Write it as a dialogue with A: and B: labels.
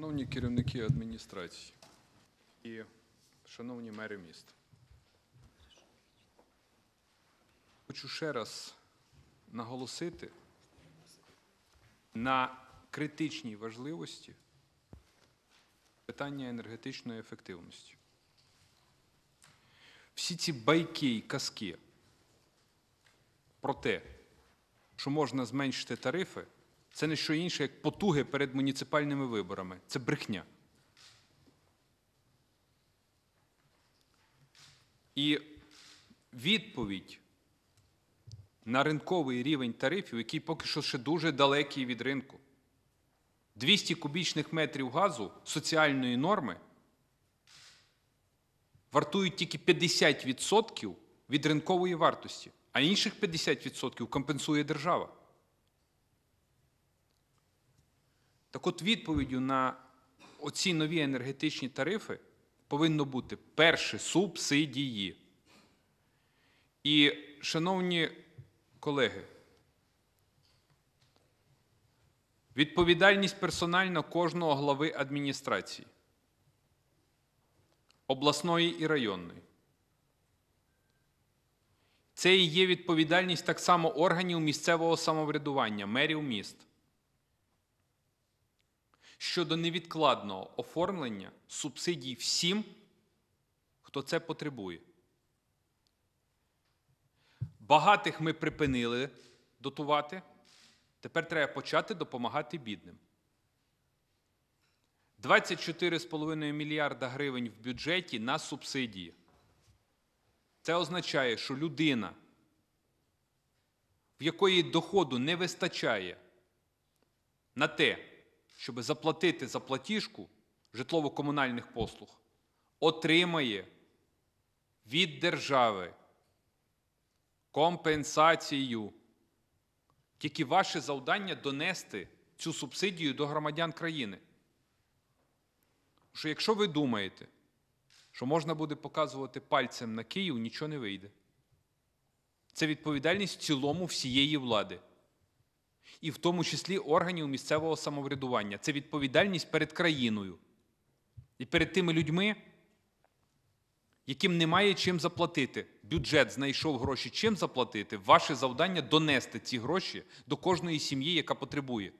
A: Шановні керівники адміністрації і шановні мери міста, хочу ще раз наголосити на критичній важливості питання енергетичної ефективності. Всі ці байки і казки про те, що можна зменшити тарифи це не що інше, як потуги перед муніципальними виборами. Це брехня. І відповідь на ринковий рівень тарифів, який поки що ще дуже далекий від ринку. 200 кубічних метрів газу соціальної норми вартують тільки 50% від ринкової вартості, а інших 50% компенсує держава. Так от відповіддю на оці нові енергетичні тарифи повинно бути перше субсидії. І, шановні колеги, відповідальність персональна кожного глави адміністрації, обласної і районної. Це і є відповідальність так само органів місцевого самоврядування, мерів міст щодо невідкладного оформлення субсидій всім, хто це потребує. Багатих ми припинили дотувати. Тепер треба почати допомагати бідним. 24,5 мільярда гривень в бюджеті на субсидії. Це означає, що людина, в якої доходу не вистачає на те, щоб заплатити за платіжку житлово-комунальних послуг, отримає від держави компенсацію. Тільки ваше завдання донести цю субсидію до громадян країни. Що якщо ви думаєте, що можна буде показувати пальцем на Київ, нічого не вийде. Це відповідальність в цілому всієї влади і в тому числі органів місцевого самоврядування. Це відповідальність перед країною і перед тими людьми, яким немає чим заплатити. Бюджет знайшов гроші чим заплатити. Ваше завдання донести ці гроші до кожної сім'ї, яка потребує.